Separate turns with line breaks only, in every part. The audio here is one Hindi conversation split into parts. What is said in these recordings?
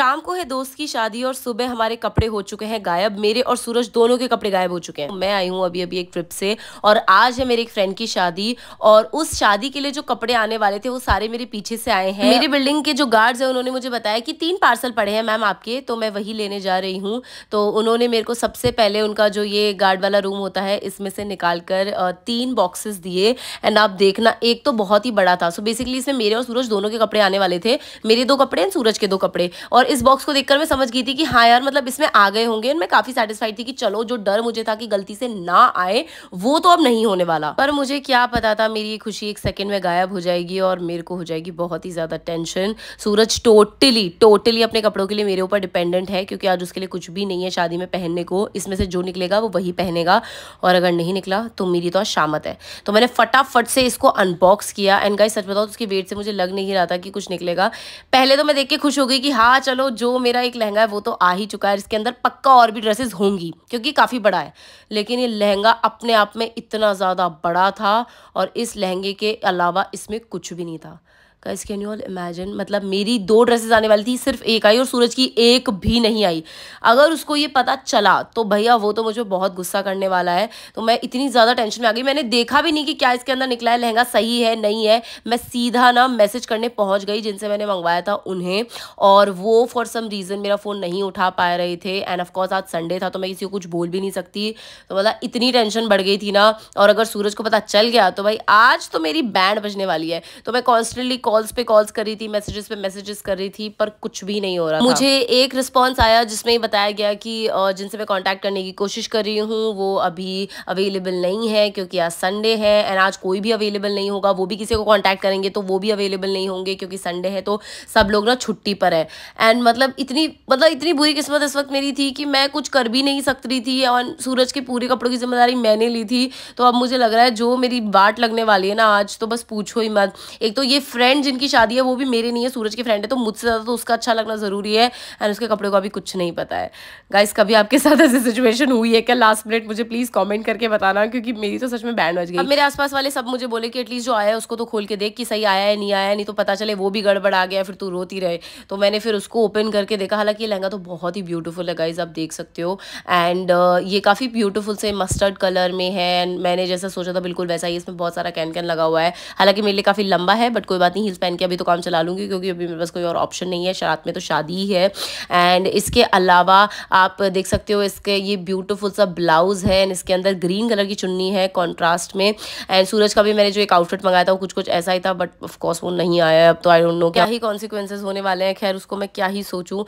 शाम को है दोस्त की शादी और सुबह हमारे कपड़े हो चुके हैं गायब मेरे और सूरज दोनों के कपड़े गायब हो चुके हैं मैं आई हूँ अभी अभी एक ट्रिप से और आज है मेरे एक फ्रेंड की शादी और उस शादी के लिए जो कपड़े आने वाले थे वो सारे मेरे पीछे से आए हैं मेरे बिल्डिंग के जो गार्ड्स हैं उन्होंने मुझे बताया कि तीन पार्सल पड़े हैं मैम आपके तो मैं वही लेने जा रही हूँ तो उन्होंने मेरे को सबसे पहले उनका जो ये गार्ड वाला रूम होता है इसमें से निकाल कर तीन बॉक्सेस दिए एंड आप देखना एक तो बहुत ही बड़ा था सो बेसिकली इसमें मेरे और सूरज दोनों के कपड़े आने वाले थे मेरे दो कपड़े एंड सूरज के दो कपड़े और इस बॉक्स को देखकर मैं समझ गई थी कि हाँ यार मतलब इसमें आ गए होंगे मैं काफी सेटिस्फाइड थी कि चलो जो डर मुझे था कि गलती से ना आए वो तो अब नहीं होने वाला पर मुझे क्या पता था मेरी खुशी एक सेकंड में गायब हो जाएगी और मेरे को हो जाएगी बहुत ही ज्यादा टेंशन सूरज टोटली टोटली अपने कपड़ों के लिए मेरे ऊपर डिपेंडेंट है क्योंकि आज उसके लिए कुछ भी नहीं है शादी में पहनने को इसमें से जो निकलेगा वो वही पहनेगा और अगर नहीं निकला तो मेरी तो आज शामत है तो मैंने फटाफट से इसको अनबॉक्स किया एंड गाइस सच बताओ उसकी वेट से मुझे लग नहीं रहा था कि कुछ निकलेगा पहले तो मैं देख के खुश हो गई कि हाँ चलो चलो जो मेरा एक लहंगा है वो तो आ ही चुका है इसके अंदर पक्का और भी ड्रेसेस होंगी क्योंकि काफ़ी बड़ा है लेकिन ये लहंगा अपने आप में इतना ज़्यादा बड़ा था और इस लहंगे के अलावा इसमें कुछ भी नहीं था guys can you all imagine मतलब मेरी दो ड्रेसेस आने वाली थी सिर्फ एक आई और सूरज की एक भी नहीं आई अगर उसको ये पता चला तो भैया वो तो मुझे बहुत गुस्सा करने वाला है तो मैं इतनी ज़्यादा टेंशन में आ गई मैंने देखा भी नहीं कि क्या इसके अंदर निकला है लहंगा सही है नहीं है मैं सीधा ना मैसेज करने पहुँच गई जिनसे मैंने मंगवाया था उन्हें और वो फॉर सम रीज़न मेरा फ़ोन नहीं उठा पा रहे थे एंड ऑफकोर्स आज संडे था तो मैं किसी को कुछ बोल भी नहीं सकती तो मतलब इतनी टेंशन बढ़ गई थी ना और अगर सूरज को पता चल गया तो भाई आज तो मेरी बैंड बजने वाली है तो मैं कॉन्स्टेंटली कॉल्स पे कॉल्स रही थी मैसेजेस पे मैसेजेस कर रही थी पर कुछ भी नहीं हो रहा मुझे एक रिस्पॉन्स आया जिसमें बताया गया कि जिनसे मैं कॉन्टैक्ट करने की कोशिश कर रही हूँ वो अभी अवेलेबल नहीं है क्योंकि आज संडे है एंड आज कोई भी अवेलेबल नहीं होगा वो भी किसी को कॉन्टैक्ट करेंगे तो वो भी अवेलेबल नहीं होंगे क्योंकि संडे है तो सब लोग ना छुट्टी पर है एंड मतलब इतनी मतलब इतनी बुरी किस्मत इस वक्त मेरी थी कि मैं कुछ कर भी नहीं सकती थी और सूरज के पूरे कपड़ों की जिम्मेदारी मैंने ली थी तो अब मुझे लग रहा है जो मेरी बाट लगने वाली है ना आज तो बस पूछो ही मत एक तो ये फ्रेंड फ्रेंड जिनकी शादी है वो भी मेरे नहीं है सूरज के फ्रेंड है तो मुझसे ज़्यादा तो उसका अच्छा लगना ज़रूरी है एंड उसके कपड़े को अभी कुछ नहीं पता है गाइस कभी आपके साथ ऐसी सिचुएशन हुई है क्या लास्ट मिनट मुझे प्लीज़ कॉमेंट करके बताना क्योंकि मेरी तो सच में बैंड बज गई मेरे आस वाले सब मुझे बोले कि एटलीस्ट जो आया है उसको तो खोल के देख कि सही आया है नहीं आया नहीं तो पता चले वो भी गड़बड़ आ गया फिर तू रोती रहे तो मैंने फिर उसको ओपन करके देखा हालांकि ये लहंगा तो बहुत ही ब्यूटीफुल है गाइज आप देख सकते हो एंड uh, ये काफ़ी ब्यूटीफुल से मस्टर्ड कलर में है एंड मैंने जैसा सोचा था बिल्कुल वैसा ही इसमें बहुत सारा कैन कैन लगा हुआ है हालांकि मेरे लिए काफ़ी लंबा है बट कोई बात नहीं हील्स पहन के अभी तो काम चला लूँगी क्योंकि अभी मेरे पास कोई और ऑप्शन नहीं है शरात में तो शादी ही है एंड इसके अलावा आप देख सकते हो इसके ये ब्यूटीफुल सा ब्लाउज़ है एंड इसके अंदर ग्रीन कलर की चुन्नी है कॉन्ट्रास्ट में एंड सूरज का भी मैंने जो एक आउटफिट मंगाया था वो कुछ कुछ ऐसा ही था बट ऑफकोर्स वो नहीं आया अब तो आई डोंट नो क्या ही कॉन्सिक्वेंसेज होने वाले हैं खैर उसको मैं क्या ही सोचूँ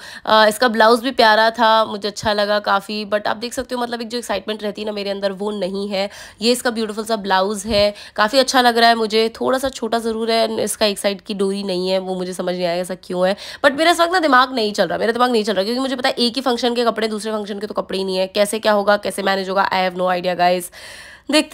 इसका ब्लाउज़ भी प्यारा था मुझे अच्छा लगा काफ़ी बट आप देख सकते हो मतलब एक जो एक्साइटमेंट रहती है ना मेरे अंदर वो नहीं है ये इसका ब्यूटीफुल सा ब्लाउज़ है काफ़ी अच्छा लग रहा है मुझे थोड़ा सा छोटा ज़रूर है इसका एक साइड की डोरी नहीं है वो मुझे समझ नहीं आया ऐसा क्यों है बट मेरा इस वक्त ना दिमाग नहीं चल रहा मेरा दिमाग नहीं चल रहा क्योंकि मुझे पता है एक ही फंक्शन के कपड़े दूसरे फंक्शन के तो कपड़े ही नहीं है कैसे क्या होगा कैसे मैनेज होगा I have no idea guys देखते